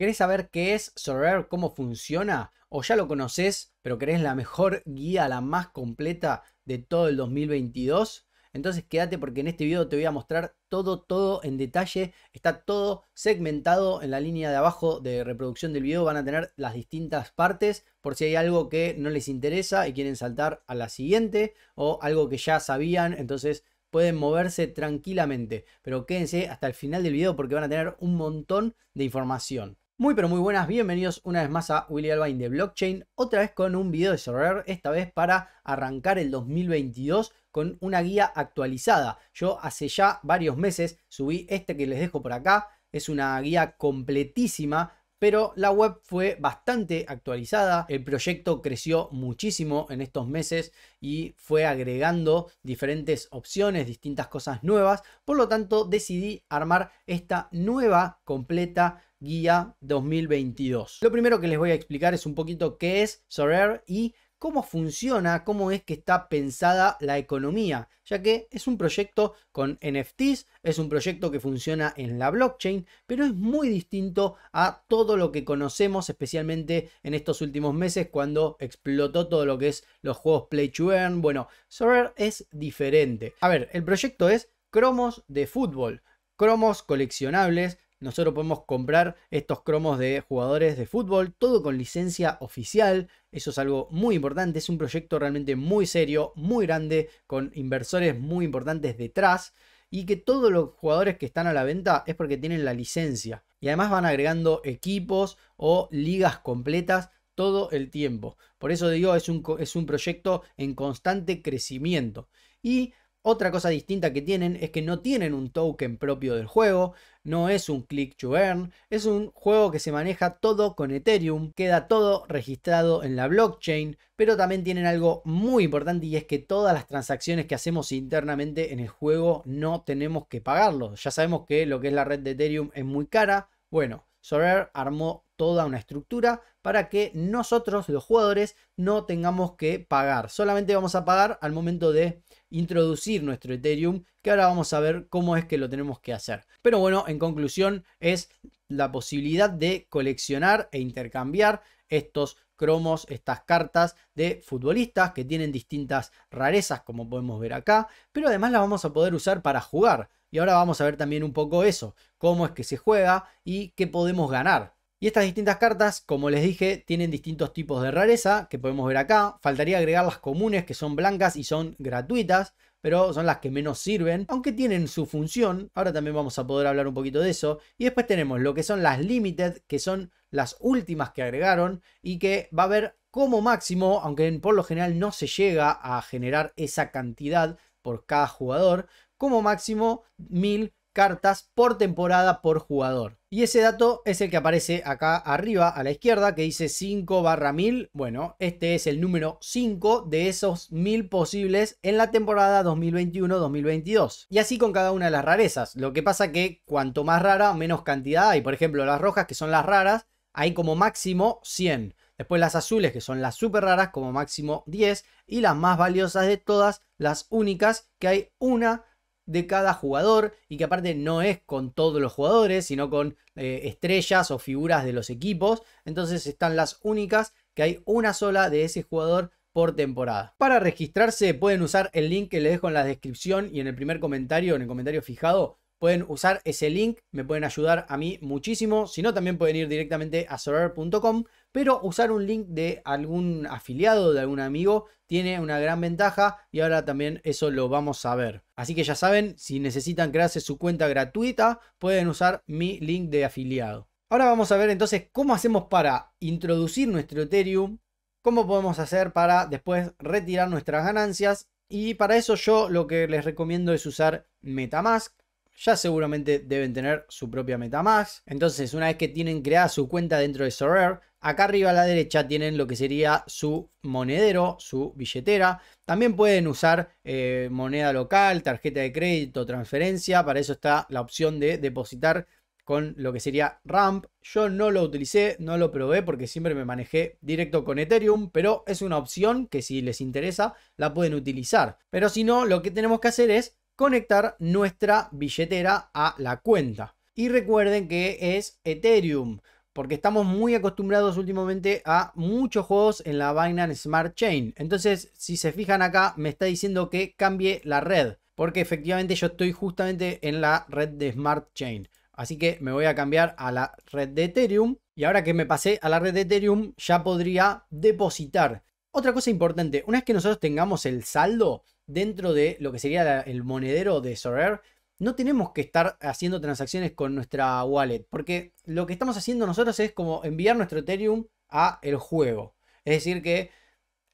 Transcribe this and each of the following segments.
¿Querés saber qué es Sorare, cómo funciona? ¿O ya lo conoces, pero querés la mejor guía, la más completa de todo el 2022? Entonces quédate porque en este video te voy a mostrar todo, todo en detalle. Está todo segmentado en la línea de abajo de reproducción del video. Van a tener las distintas partes por si hay algo que no les interesa y quieren saltar a la siguiente o algo que ya sabían. Entonces pueden moverse tranquilamente. Pero quédense hasta el final del video porque van a tener un montón de información. Muy pero muy buenas, bienvenidos una vez más a Willy Albain de Blockchain, otra vez con un video de server, esta vez para arrancar el 2022 con una guía actualizada. Yo hace ya varios meses subí este que les dejo por acá, es una guía completísima pero la web fue bastante actualizada, el proyecto creció muchísimo en estos meses y fue agregando diferentes opciones, distintas cosas nuevas, por lo tanto decidí armar esta nueva completa Guía 2022. Lo primero que les voy a explicar es un poquito qué es Sorare y cómo funciona, cómo es que está pensada la economía, ya que es un proyecto con NFTs, es un proyecto que funciona en la blockchain, pero es muy distinto a todo lo que conocemos, especialmente en estos últimos meses cuando explotó todo lo que es los juegos Play to Earn. Bueno, Sorare es diferente. A ver, el proyecto es cromos de fútbol, cromos coleccionables nosotros podemos comprar estos cromos de jugadores de fútbol, todo con licencia oficial. Eso es algo muy importante. Es un proyecto realmente muy serio, muy grande, con inversores muy importantes detrás. Y que todos los jugadores que están a la venta es porque tienen la licencia. Y además van agregando equipos o ligas completas todo el tiempo. Por eso digo, es un, es un proyecto en constante crecimiento. Y otra cosa distinta que tienen es que no tienen un token propio del juego, no es un click to earn, es un juego que se maneja todo con Ethereum, queda todo registrado en la blockchain, pero también tienen algo muy importante y es que todas las transacciones que hacemos internamente en el juego no tenemos que pagarlos. Ya sabemos que lo que es la red de Ethereum es muy cara, bueno, Sorer armó toda una estructura para que nosotros, los jugadores, no tengamos que pagar. Solamente vamos a pagar al momento de introducir nuestro Ethereum, que ahora vamos a ver cómo es que lo tenemos que hacer. Pero bueno, en conclusión es la posibilidad de coleccionar e intercambiar estos cromos, estas cartas de futbolistas que tienen distintas rarezas, como podemos ver acá, pero además las vamos a poder usar para jugar. Y ahora vamos a ver también un poco eso, cómo es que se juega y qué podemos ganar. Y estas distintas cartas, como les dije, tienen distintos tipos de rareza que podemos ver acá. Faltaría agregar las comunes que son blancas y son gratuitas, pero son las que menos sirven, aunque tienen su función. Ahora también vamos a poder hablar un poquito de eso. Y después tenemos lo que son las limited, que son las últimas que agregaron y que va a haber como máximo, aunque por lo general no se llega a generar esa cantidad por cada jugador, como máximo 1000 cartas por temporada por jugador. Y ese dato es el que aparece acá arriba a la izquierda que dice 5 barra 1000. Bueno, este es el número 5 de esos 1000 posibles en la temporada 2021-2022. Y así con cada una de las rarezas. Lo que pasa que cuanto más rara, menos cantidad hay. Por ejemplo, las rojas que son las raras, hay como máximo 100. Después las azules que son las super raras como máximo 10. Y las más valiosas de todas, las únicas, que hay una de cada jugador y que aparte no es con todos los jugadores, sino con eh, estrellas o figuras de los equipos. Entonces están las únicas que hay una sola de ese jugador por temporada. Para registrarse pueden usar el link que les dejo en la descripción y en el primer comentario, en el comentario fijado, pueden usar ese link, me pueden ayudar a mí muchísimo. Si no, también pueden ir directamente a solar.com, pero usar un link de algún afiliado, de algún amigo, tiene una gran ventaja y ahora también eso lo vamos a ver. Así que ya saben, si necesitan crearse su cuenta gratuita, pueden usar mi link de afiliado. Ahora vamos a ver entonces cómo hacemos para introducir nuestro Ethereum, cómo podemos hacer para después retirar nuestras ganancias y para eso yo lo que les recomiendo es usar Metamask ya seguramente deben tener su propia MetaMask. Entonces, una vez que tienen creada su cuenta dentro de Sorare, acá arriba a la derecha tienen lo que sería su monedero, su billetera. También pueden usar eh, moneda local, tarjeta de crédito, transferencia. Para eso está la opción de depositar con lo que sería RAMP. Yo no lo utilicé, no lo probé porque siempre me manejé directo con Ethereum, pero es una opción que si les interesa la pueden utilizar. Pero si no, lo que tenemos que hacer es conectar nuestra billetera a la cuenta. Y recuerden que es Ethereum, porque estamos muy acostumbrados últimamente a muchos juegos en la Binance Smart Chain. Entonces, si se fijan acá, me está diciendo que cambie la red, porque efectivamente yo estoy justamente en la red de Smart Chain. Así que me voy a cambiar a la red de Ethereum. Y ahora que me pasé a la red de Ethereum, ya podría depositar. Otra cosa importante, una vez que nosotros tengamos el saldo, dentro de lo que sería el monedero de Sorare, no tenemos que estar haciendo transacciones con nuestra wallet, porque lo que estamos haciendo nosotros es como enviar nuestro Ethereum a el juego. Es decir que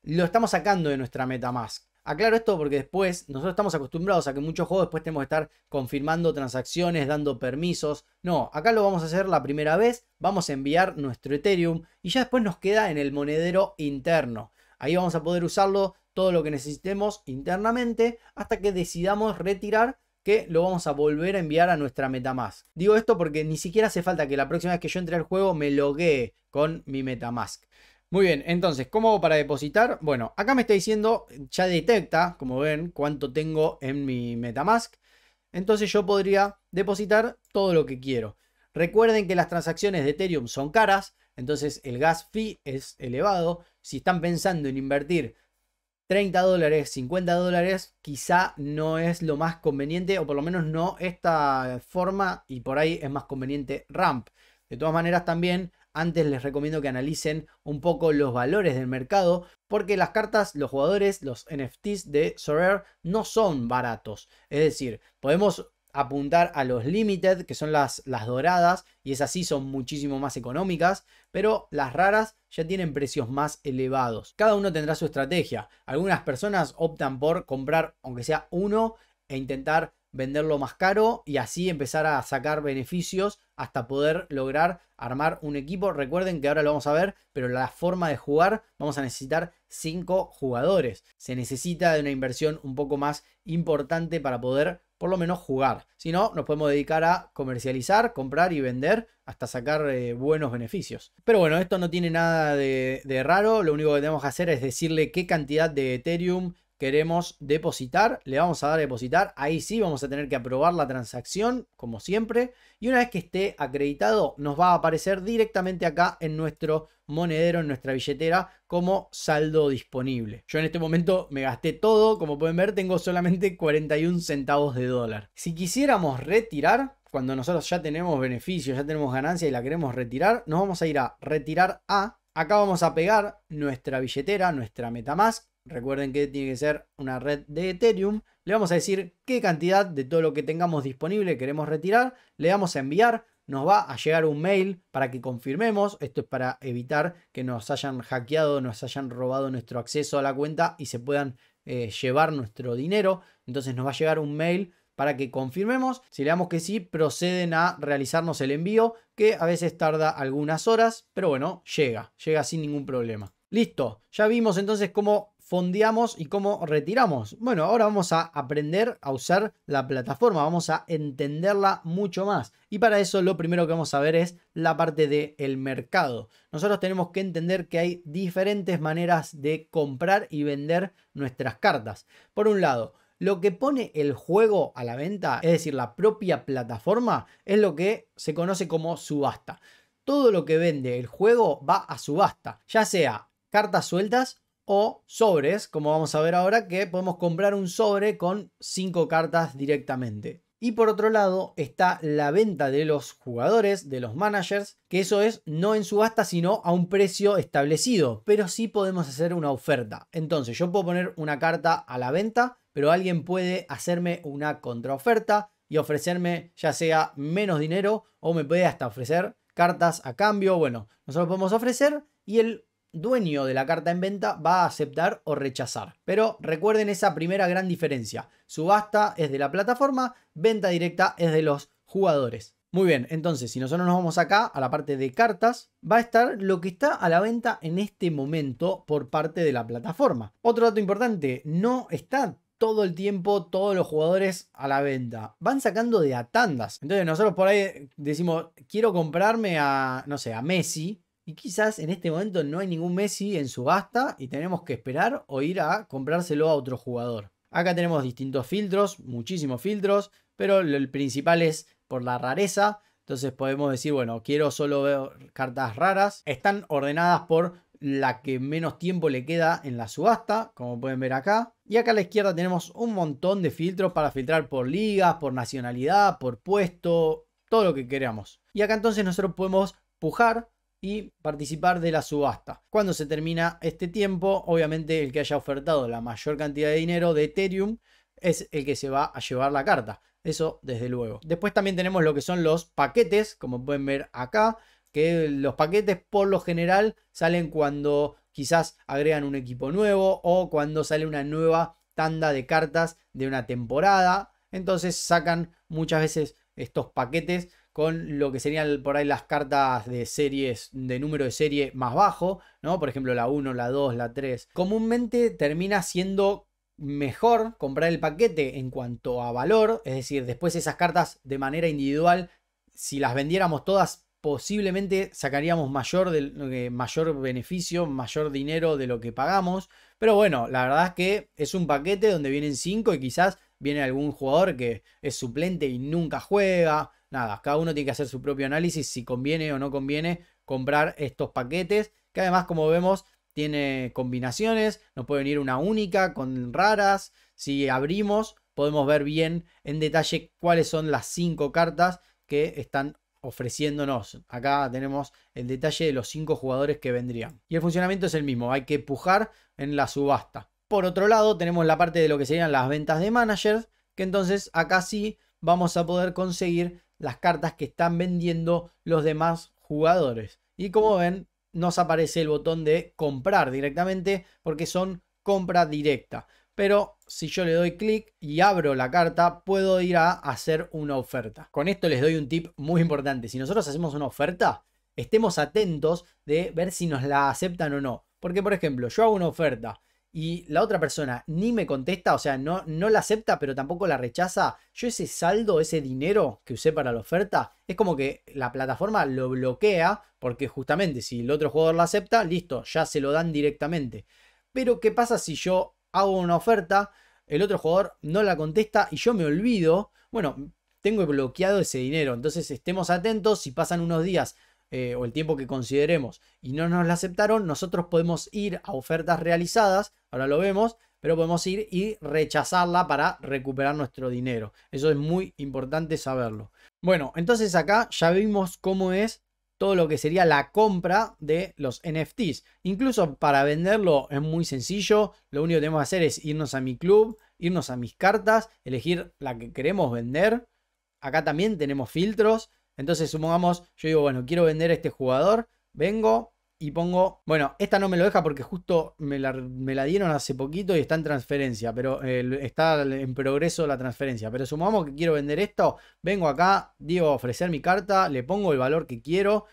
lo estamos sacando de nuestra MetaMask. Aclaro esto porque después nosotros estamos acostumbrados a que muchos juegos después tenemos que estar confirmando transacciones, dando permisos. No, acá lo vamos a hacer la primera vez, vamos a enviar nuestro Ethereum y ya después nos queda en el monedero interno. Ahí vamos a poder usarlo todo lo que necesitemos internamente hasta que decidamos retirar que lo vamos a volver a enviar a nuestra MetaMask. Digo esto porque ni siquiera hace falta que la próxima vez que yo entre al juego me loguee con mi MetaMask. Muy bien, entonces, ¿cómo hago para depositar? Bueno, acá me está diciendo, ya detecta, como ven, cuánto tengo en mi Metamask. Entonces yo podría depositar todo lo que quiero. Recuerden que las transacciones de Ethereum son caras, entonces el gas fee es elevado. Si están pensando en invertir 30 dólares, 50 dólares, quizá no es lo más conveniente, o por lo menos no esta forma, y por ahí es más conveniente Ramp. De todas maneras, también antes les recomiendo que analicen un poco los valores del mercado, porque las cartas, los jugadores, los NFTs de Sorare no son baratos. Es decir, podemos apuntar a los limited, que son las, las doradas, y esas sí son muchísimo más económicas, pero las raras ya tienen precios más elevados. Cada uno tendrá su estrategia. Algunas personas optan por comprar, aunque sea uno, e intentar venderlo más caro y así empezar a sacar beneficios hasta poder lograr armar un equipo. Recuerden que ahora lo vamos a ver, pero la forma de jugar vamos a necesitar 5 jugadores. Se necesita de una inversión un poco más importante para poder por lo menos jugar. Si no, nos podemos dedicar a comercializar, comprar y vender hasta sacar eh, buenos beneficios. Pero bueno, esto no tiene nada de, de, raro, lo único que tenemos que hacer es decirle qué cantidad de Ethereum queremos depositar, le vamos a dar a depositar, ahí sí vamos a tener que aprobar la transacción como siempre y una vez que esté acreditado nos va a aparecer directamente acá en nuestro monedero, en nuestra billetera como saldo disponible. Yo en este momento me gasté todo, como pueden ver tengo solamente 41 centavos de dólar. Si quisiéramos retirar, cuando nosotros ya tenemos beneficios, ya tenemos ganancia y la queremos retirar, nos vamos a ir a retirar a Acá vamos a pegar nuestra billetera, nuestra MetaMask recuerden que tiene que ser una red de Ethereum, le vamos a decir qué cantidad de todo lo que tengamos disponible queremos retirar, le vamos a enviar, nos va a llegar un mail para que confirmemos, esto es para evitar que nos hayan hackeado, nos hayan robado nuestro acceso a la cuenta y se puedan eh, llevar nuestro dinero, entonces nos va a llegar un mail para que confirmemos. Si le damos que sí, proceden a realizarnos el envío, que a veces tarda algunas horas, pero bueno, llega, llega sin ningún problema. Listo, ya vimos entonces cómo fondeamos y cómo retiramos. Bueno, ahora vamos a aprender a usar la plataforma, vamos a entenderla mucho más. Y para eso lo primero que vamos a ver es la parte del el mercado. Nosotros tenemos que entender que hay diferentes maneras de comprar y vender nuestras cartas. Por un lado, lo que pone el juego a la venta, es decir, la propia plataforma, es lo que se conoce como subasta. Todo lo que vende el juego va a subasta, ya sea cartas sueltas o sobres, como vamos a ver ahora, que podemos comprar un sobre con 5 cartas directamente. Y por otro lado está la venta de los jugadores, de los managers, que eso es no en subasta sino a un precio establecido, pero sí podemos hacer una oferta. Entonces yo puedo poner una carta a la venta, pero alguien puede hacerme una contraoferta y ofrecerme ya sea menos dinero o me puede hasta ofrecer cartas a cambio. Bueno, nosotros podemos ofrecer y el dueño de la carta en venta va a aceptar o rechazar. Pero recuerden esa primera gran diferencia. Subasta es de la plataforma, venta directa es de los jugadores. Muy bien, entonces si nosotros nos vamos acá a la parte de cartas, va a estar lo que está a la venta en este momento por parte de la plataforma. Otro dato importante, no está todo el tiempo todos los jugadores a la venta. Van sacando de a tandas. Entonces nosotros por ahí decimos, quiero comprarme a, no sé, a Messi, y quizás en este momento no hay ningún Messi en subasta y tenemos que esperar o ir a comprárselo a otro jugador. Acá tenemos distintos filtros, muchísimos filtros, pero el principal es por la rareza. Entonces podemos decir, bueno, quiero solo ver cartas raras. Están ordenadas por la que menos tiempo le queda en la subasta, como pueden ver acá. Y acá a la izquierda tenemos un montón de filtros para filtrar por ligas, por nacionalidad, por puesto, todo lo que queramos. Y acá entonces nosotros podemos pujar y participar de la subasta. Cuando se termina este tiempo, obviamente el que haya ofertado la mayor cantidad de dinero de Ethereum es el que se va a llevar la carta. Eso desde luego. Después también tenemos lo que son los paquetes, como pueden ver acá, que los paquetes por lo general salen cuando quizás agregan un equipo nuevo o cuando sale una nueva tanda de cartas de una temporada. Entonces sacan muchas veces estos paquetes con lo que serían por ahí las cartas de series, de número de serie más bajo, ¿no? Por ejemplo, la 1, la 2, la 3. Comúnmente termina siendo mejor comprar el paquete en cuanto a valor, es decir, después esas cartas de manera individual, si las vendiéramos todas, posiblemente sacaríamos mayor, eh, mayor beneficio, mayor dinero de lo que pagamos. Pero bueno, la verdad es que es un paquete donde vienen 5 y quizás viene algún jugador que es suplente y nunca juega. Nada, cada uno tiene que hacer su propio análisis si conviene o no conviene comprar estos paquetes, que además como vemos tiene combinaciones, nos puede venir una única con raras. Si abrimos podemos ver bien en detalle cuáles son las cinco cartas que están ofreciéndonos. Acá tenemos el detalle de los cinco jugadores que vendrían. Y el funcionamiento es el mismo, hay que pujar en la subasta. Por otro lado, tenemos la parte de lo que serían las ventas de managers, que entonces acá sí vamos a poder conseguir las cartas que están vendiendo los demás jugadores. Y como ven, nos aparece el botón de comprar directamente porque son compra directa. Pero si yo le doy clic y abro la carta, puedo ir a hacer una oferta. Con esto les doy un tip muy importante. Si nosotros hacemos una oferta, estemos atentos de ver si nos la aceptan o no. Porque, por ejemplo, yo hago una oferta y la otra persona ni me contesta, o sea, no, no la acepta, pero tampoco la rechaza, yo ese saldo, ese dinero que usé para la oferta, es como que la plataforma lo bloquea, porque justamente si el otro jugador la acepta, listo, ya se lo dan directamente. Pero, ¿qué pasa si yo hago una oferta, el otro jugador no la contesta y yo me olvido? Bueno, tengo bloqueado ese dinero. Entonces estemos atentos, si pasan unos días eh, o el tiempo que consideremos y no nos la aceptaron, nosotros podemos ir a ofertas realizadas, ahora lo vemos, pero podemos ir y rechazarla para recuperar nuestro dinero. Eso es muy importante saberlo. Bueno, entonces acá ya vimos cómo es todo lo que sería la compra de los NFTs. Incluso para venderlo es muy sencillo. Lo único que tenemos que hacer es irnos a mi club, irnos a mis cartas, elegir la que queremos vender. Acá también tenemos filtros. Entonces, supongamos, yo digo, bueno, quiero vender a este jugador, vengo y pongo, bueno, esta no me lo deja porque justo me la, dieron hace poquito y está en transferencia, pero está en progreso la transferencia. Pero supongamos que quiero vender esto, vengo acá, digo ofrecer mi carta, le pongo el valor que quiero,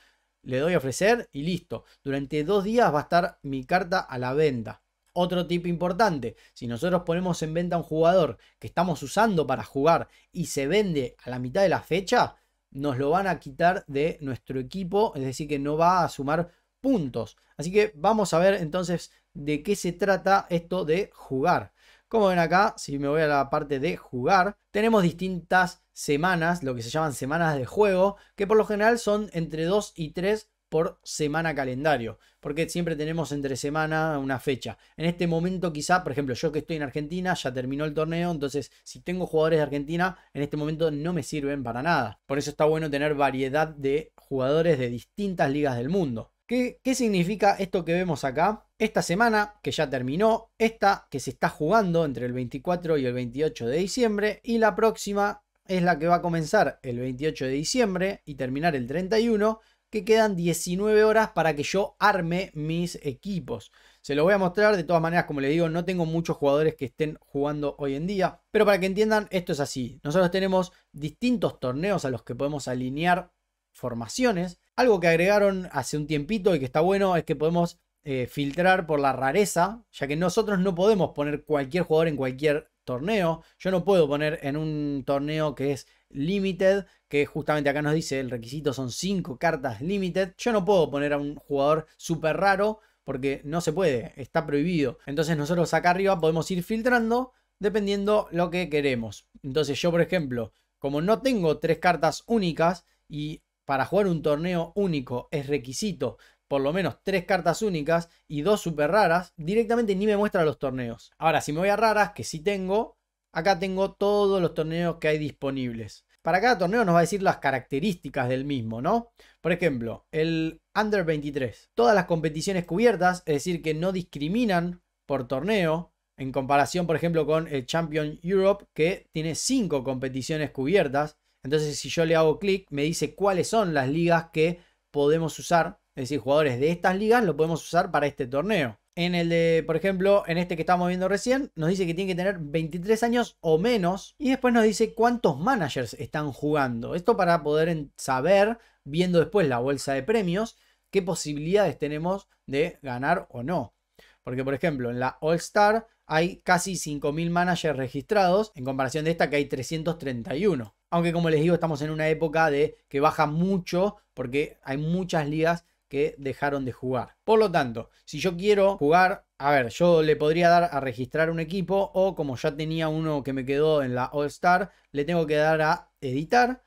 le doy a ofrecer y listo. Durante dos días va a estar mi carta a la venta. Otro tip importante, si nosotros ponemos en venta un jugador que estamos usando para jugar y se vende a la mitad de la fecha, nos lo van a quitar de nuestro equipo, es decir, que no va a sumar puntos. Así que vamos a ver entonces de qué se trata esto de jugar. Como ven acá, si me voy a la parte de jugar, tenemos distintas semanas, lo que se llaman semanas de juego, que por lo general son entre 2 y 3 por semana calendario, porque siempre tenemos entre semana una fecha. En este momento quizá, por ejemplo, yo que estoy en Argentina, ya terminó el torneo, entonces si tengo jugadores de Argentina, en este momento no me sirven para nada. Por eso está bueno tener variedad de jugadores de distintas ligas del mundo. ¿Qué, ¿Qué, significa esto que vemos acá? Esta semana que ya terminó, esta que se está jugando entre el 24 y el 28 de diciembre y la próxima es la que va a comenzar el 28 de diciembre y terminar el 31 que quedan 19 horas para que yo arme mis equipos. Se lo voy a mostrar, de todas maneras, como les digo, no tengo muchos jugadores que estén jugando hoy en día. Pero para que entiendan, esto es así. Nosotros tenemos distintos torneos a los que podemos alinear formaciones. Algo que agregaron hace un tiempito y que está bueno es que podemos eh, filtrar por la rareza, ya que nosotros no podemos poner cualquier jugador en cualquier torneo. Yo no puedo poner en un torneo que es Limited, que justamente acá nos dice el requisito son 5 cartas Limited. Yo no puedo poner a un jugador súper raro porque no se puede, está prohibido. Entonces nosotros acá arriba podemos ir filtrando dependiendo lo que queremos. Entonces yo, por ejemplo, como no tengo tres cartas únicas y para jugar un torneo único es requisito por lo menos tres cartas únicas y dos super raras, directamente ni me muestra los torneos. Ahora, si me voy a raras, que sí tengo, Acá tengo todos los torneos que hay disponibles. Para cada torneo nos va a decir las características del mismo, ¿no? Por ejemplo, el Under 23. Todas las competiciones cubiertas, es decir, que no discriminan por torneo, en comparación, por ejemplo, con el Champion Europe, que tiene 5 competiciones cubiertas. Entonces, si yo le hago clic, me dice cuáles son las ligas que podemos usar. Es decir, jugadores de estas ligas lo podemos usar para este torneo. En el de, por ejemplo, en este que estamos viendo recién, nos dice que tiene que tener 23 años o menos. Y después nos dice cuántos managers están jugando. Esto para poder saber, viendo después la bolsa de premios, qué posibilidades tenemos de ganar o no. Porque, por ejemplo, en la All Star hay casi 5.000 managers registrados, en comparación de esta que hay 331. Aunque como les digo, estamos en una época de que baja mucho porque hay muchas ligas que dejaron de jugar. Por lo tanto, si yo quiero jugar, a ver, yo le podría dar a registrar un equipo o como ya tenía uno que me quedó en la All Star, le tengo que dar a editar.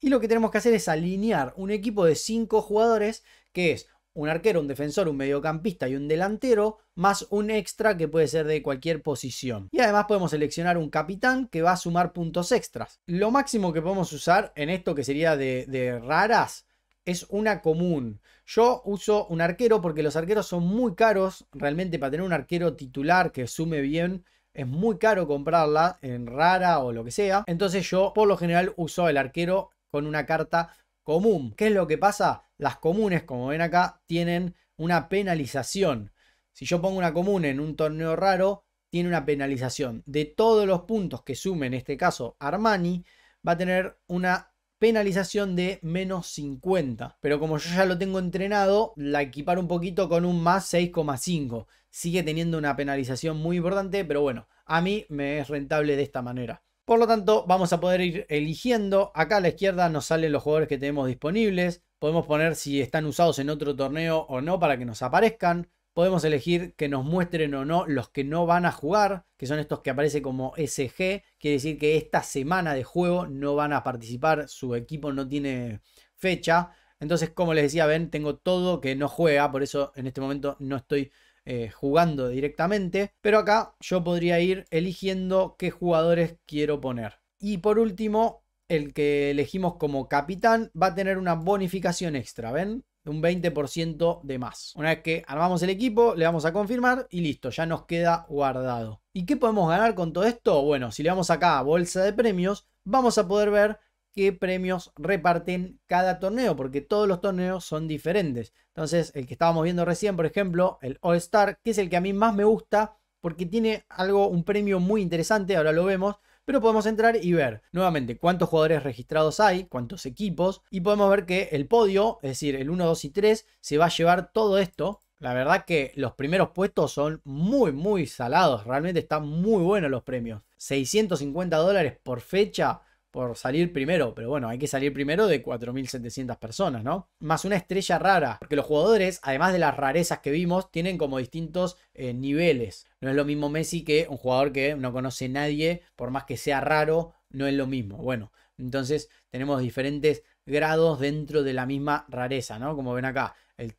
Y lo que tenemos que hacer es alinear un equipo de cinco jugadores, que es un arquero, un defensor, un mediocampista y un delantero, más un extra que puede ser de cualquier posición. Y además podemos seleccionar un capitán que va a sumar puntos extras. Lo máximo que podemos usar en esto que sería de, de raras es una común. Yo uso un arquero porque los arqueros son muy caros. Realmente para tener un arquero titular que sume bien es muy caro comprarla en rara o lo que sea. Entonces yo por lo general uso el arquero con una carta común. ¿Qué es lo que pasa? Las comunes, como ven acá, tienen una penalización. Si yo pongo una común en un torneo raro, tiene una penalización. De todos los puntos que sume, en este caso Armani, va a tener una penalización de menos 50. Pero como yo ya lo tengo entrenado, la equipar un poquito con un más 6,5. Sigue teniendo una penalización muy importante, pero bueno, a mí me es rentable de esta manera. Por lo tanto, vamos a poder ir eligiendo. Acá a la izquierda nos salen los jugadores que tenemos disponibles. Podemos poner si están usados en otro torneo o no para que nos aparezcan. Podemos elegir que nos muestren o no los que no van a jugar, que son estos que aparece como SG, quiere decir que esta semana de juego no van a participar, su equipo no tiene fecha. Entonces, como les decía, ven, tengo todo que no juega, por eso en este momento no estoy eh, jugando directamente. Pero acá yo podría ir eligiendo qué jugadores quiero poner. Y por último, el que elegimos como capitán va a tener una bonificación extra, ¿ven? un 20% de más. Una vez que armamos el equipo, le vamos a confirmar y listo, ya nos queda guardado. ¿Y qué podemos ganar con todo esto? Bueno, si le vamos acá a bolsa de premios, vamos a poder ver qué premios reparten cada torneo, porque todos los torneos son diferentes. Entonces, el que estábamos viendo recién, por ejemplo, el All Star, que es el que a mí más me gusta, porque tiene algo, un premio muy interesante, ahora lo vemos, pero podemos entrar y ver nuevamente cuántos jugadores registrados hay, cuántos equipos, y podemos ver que el podio, es decir, el 1, 2 y 3, se va a llevar todo esto. La verdad que los primeros puestos son muy, muy salados. Realmente están muy buenos los premios. 650 dólares por fecha por salir primero, pero bueno, hay que salir primero de 4.700 personas, ¿no? Más una estrella rara, porque los jugadores, además de las rarezas que vimos, tienen como distintos eh, niveles. No es lo mismo Messi que un jugador que no conoce nadie, por más que sea raro, no es lo mismo. Bueno, entonces tenemos diferentes grados dentro de la misma rareza, ¿no? Como ven acá,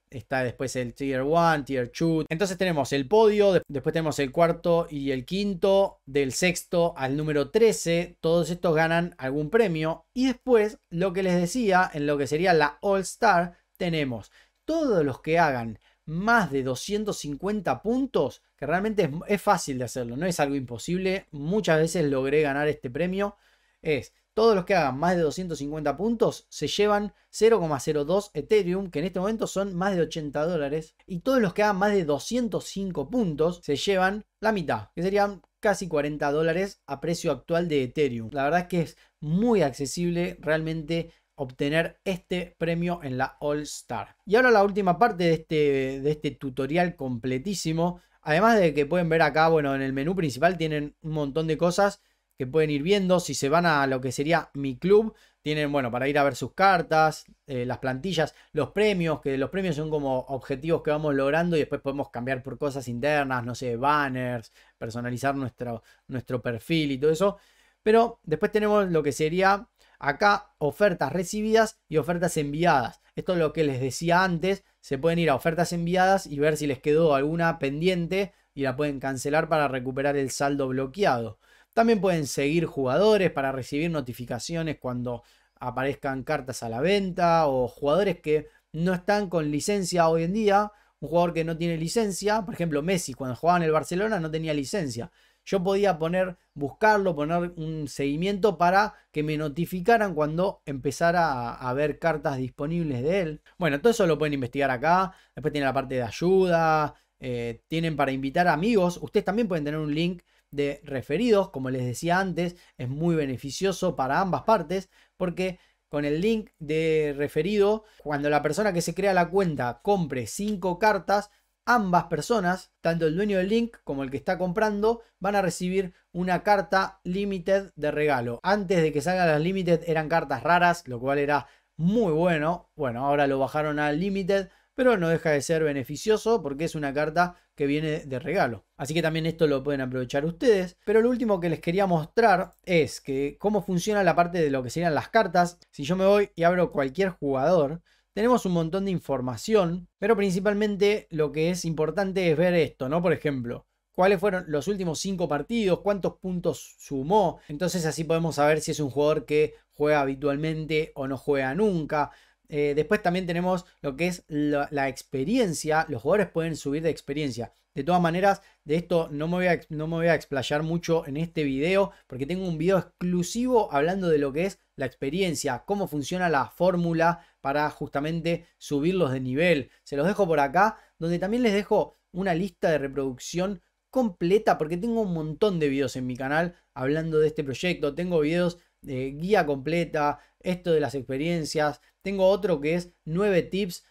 está después el Tier 1, Tier 2. Entonces tenemos el podio, después tenemos el cuarto y el quinto, del sexto al número 13. Todos estos ganan algún premio. Y después, lo que les decía, en lo que sería la All Star, tenemos todos los que hagan más de 250 puntos, que realmente es, es fácil de hacerlo, no es algo imposible. Muchas veces logré ganar este premio. Es todos los que hagan más de 250 puntos se llevan 0,02 Ethereum, que en este momento son más de 80 dólares. Y todos los que hagan más de 205 puntos se llevan la mitad, que serían casi 40 dólares a precio actual de Ethereum. La verdad es que es muy accesible, realmente obtener este premio en la All Star. Y ahora la última parte de este, de este tutorial completísimo. Además de que pueden ver acá, bueno, en el menú principal tienen un montón de cosas que pueden ir viendo. Si se van a lo que sería mi club, tienen, bueno, para ir a ver sus cartas, eh, las plantillas, los premios, que los premios son como objetivos que vamos logrando y después podemos cambiar por cosas internas, no sé, banners, personalizar nuestro, nuestro perfil y todo eso. Pero después tenemos lo que sería acá ofertas recibidas y ofertas enviadas. Esto es lo que les decía antes, se pueden ir a ofertas enviadas y ver si les quedó alguna pendiente y la pueden cancelar para recuperar el saldo bloqueado. También pueden seguir jugadores para recibir notificaciones cuando aparezcan cartas a la venta o jugadores que no están con licencia hoy en día. Un jugador que no tiene licencia, por ejemplo Messi cuando jugaba en el Barcelona no tenía licencia. Yo podía poner, buscarlo, poner un seguimiento para que me notificaran cuando empezara a, haber ver cartas disponibles de él. Bueno, todo eso lo pueden investigar acá. Después tiene la parte de ayuda. Eh, tienen para invitar amigos. Ustedes también pueden tener un link de referidos, como les decía antes, es muy beneficioso para ambas partes porque con el link de referido, cuando la persona que se crea la cuenta compre 5 cartas, ambas personas, tanto el dueño del link como el que está comprando, van a recibir una carta limited de regalo. Antes de que salgan las limited eran cartas raras, lo cual era muy bueno. Bueno, ahora lo bajaron a limited, pero no deja de ser beneficioso porque es una carta que viene de regalo. Así que también esto lo pueden aprovechar ustedes. Pero lo último que les quería mostrar es que cómo funciona la parte de lo que serían las cartas. Si yo me voy y abro cualquier jugador, tenemos un montón de información, pero principalmente lo que es importante es ver esto, ¿no? Por ejemplo, cuáles fueron los últimos cinco partidos, cuántos puntos sumó. Entonces así podemos saber si es un jugador que juega habitualmente o no juega nunca, eh, después también tenemos lo que es la, experiencia. Los jugadores pueden subir de experiencia. De todas maneras, de esto no me, voy no me voy a explayar mucho en este video porque tengo un video exclusivo hablando de lo que es la experiencia, cómo funciona la fórmula para justamente subirlos de nivel. Se los dejo por acá, donde también les dejo una lista de reproducción completa porque tengo un montón de videos en mi canal hablando de este proyecto. Tengo videos de guía completa, esto de las experiencias, tengo otro que es nueve tips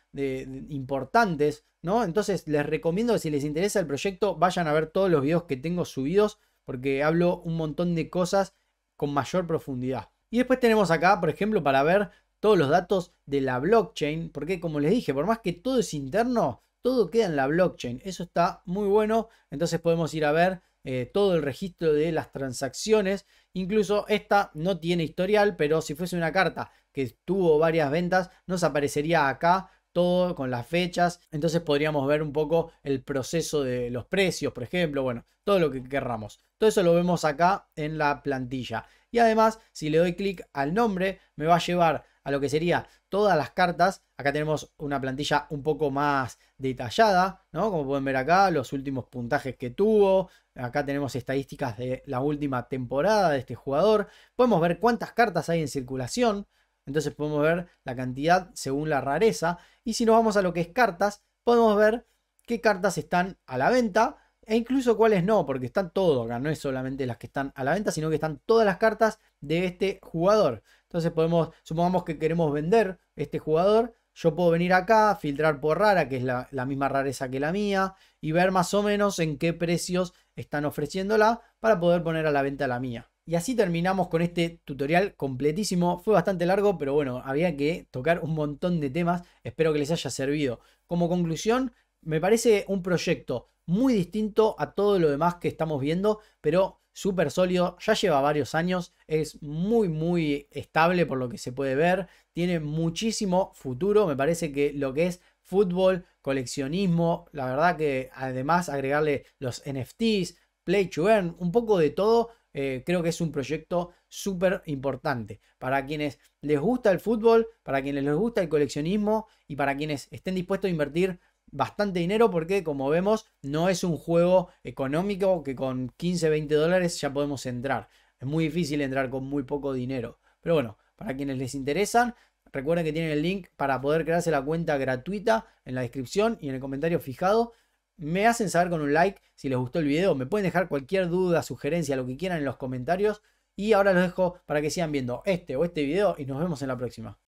importantes, ¿no? Entonces les recomiendo que si les interesa el proyecto vayan a ver todos los videos que tengo subidos porque hablo un montón de cosas con mayor profundidad. Y después tenemos acá, por ejemplo, para ver todos los datos de la blockchain, porque como les dije, por más que todo es interno, todo queda en la blockchain. Eso está muy bueno, entonces podemos ir a ver eh, todo el registro de las transacciones. Incluso esta no tiene historial, pero si fuese una carta que tuvo varias ventas, nos aparecería acá todo con las fechas. Entonces podríamos ver un poco el proceso de los precios, por ejemplo, bueno, todo lo que querramos. Todo eso lo vemos acá en la plantilla. Y además, si le doy clic al nombre, me va a llevar a lo que sería todas las cartas. Acá tenemos una plantilla un poco más detallada, ¿no? Como pueden ver acá, los últimos puntajes que tuvo. Acá tenemos estadísticas de la última temporada de este jugador. Podemos ver cuántas cartas hay en circulación. Entonces podemos ver la cantidad según la rareza. Y si nos vamos a lo que es cartas, podemos ver qué cartas están a la venta e incluso cuáles no, porque están todo acá, no es solamente las que están a la venta, sino que están todas las cartas de este jugador. Entonces podemos, supongamos que queremos vender este jugador, yo puedo venir acá, filtrar por rara, que es la, la misma rareza que la mía, y ver más o menos en qué precios están ofreciéndola para poder poner a la venta la mía. Y así terminamos con este tutorial completísimo. Fue bastante largo, pero bueno, había que tocar un montón de temas. Espero que les haya servido. Como conclusión, me parece un proyecto muy distinto a todo lo demás que estamos viendo, pero súper sólido, ya lleva varios años, es muy muy estable por lo que se puede ver, tiene muchísimo futuro, me parece que lo que es fútbol, coleccionismo, la verdad que además agregarle los NFTs, Play to Earn, un poco de todo, eh, creo que es un proyecto súper importante para quienes les gusta el fútbol, para quienes les gusta el coleccionismo y para quienes estén dispuestos a invertir bastante dinero porque como vemos no es un juego económico que con 15, 20 dólares ya podemos entrar. Es muy difícil entrar con muy poco dinero. Pero bueno, para quienes les interesan, recuerden que tienen el link para poder crearse la cuenta gratuita en la descripción y en el comentario fijado. Me hacen saber con un like si les gustó el video. Me pueden dejar cualquier duda, sugerencia, lo que quieran en los comentarios. Y ahora los dejo para que sigan viendo este o este video y nos vemos en la próxima.